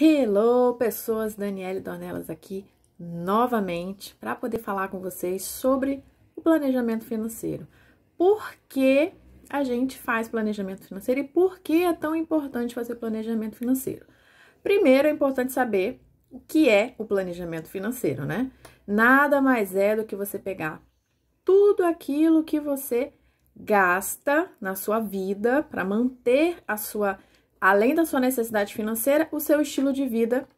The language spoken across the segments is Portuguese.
Hello, pessoas, Daniele Dornelas aqui novamente para poder falar com vocês sobre o planejamento financeiro. Por que a gente faz planejamento financeiro e por que é tão importante fazer planejamento financeiro? Primeiro, é importante saber o que é o planejamento financeiro, né? Nada mais é do que você pegar tudo aquilo que você gasta na sua vida para manter a sua além da sua necessidade financeira, o seu estilo de vida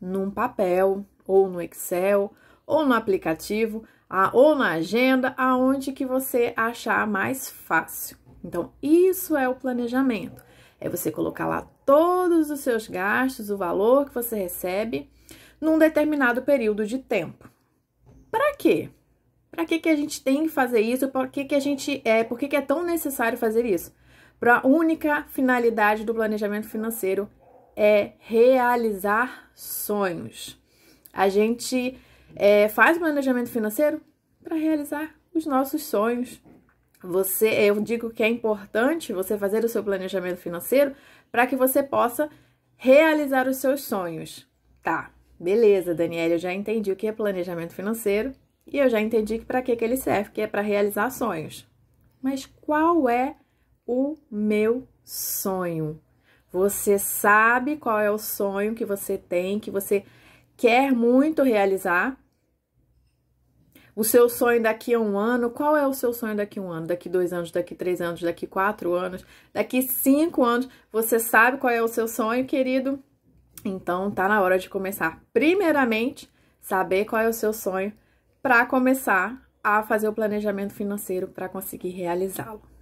num papel, ou no Excel, ou no aplicativo, ou na agenda, aonde que você achar mais fácil. Então, isso é o planejamento. É você colocar lá todos os seus gastos, o valor que você recebe num determinado período de tempo. Para quê? Para que, que a gente tem que fazer isso? Por que, que a gente é? Por que, que é tão necessário fazer isso? a única finalidade do planejamento financeiro é realizar sonhos. A gente é, faz o planejamento financeiro para realizar os nossos sonhos. Você, eu digo que é importante você fazer o seu planejamento financeiro para que você possa realizar os seus sonhos. Tá, beleza, Daniela, eu já entendi o que é planejamento financeiro e eu já entendi que para que, que ele serve, que é para realizar sonhos. Mas qual é o meu sonho. Você sabe qual é o sonho que você tem, que você quer muito realizar? O seu sonho daqui a um ano, qual é o seu sonho daqui a um ano? Daqui dois anos, daqui três anos, daqui quatro anos, daqui cinco anos? Você sabe qual é o seu sonho, querido? Então tá na hora de começar. Primeiramente, saber qual é o seu sonho para começar a fazer o planejamento financeiro para conseguir realizá-lo.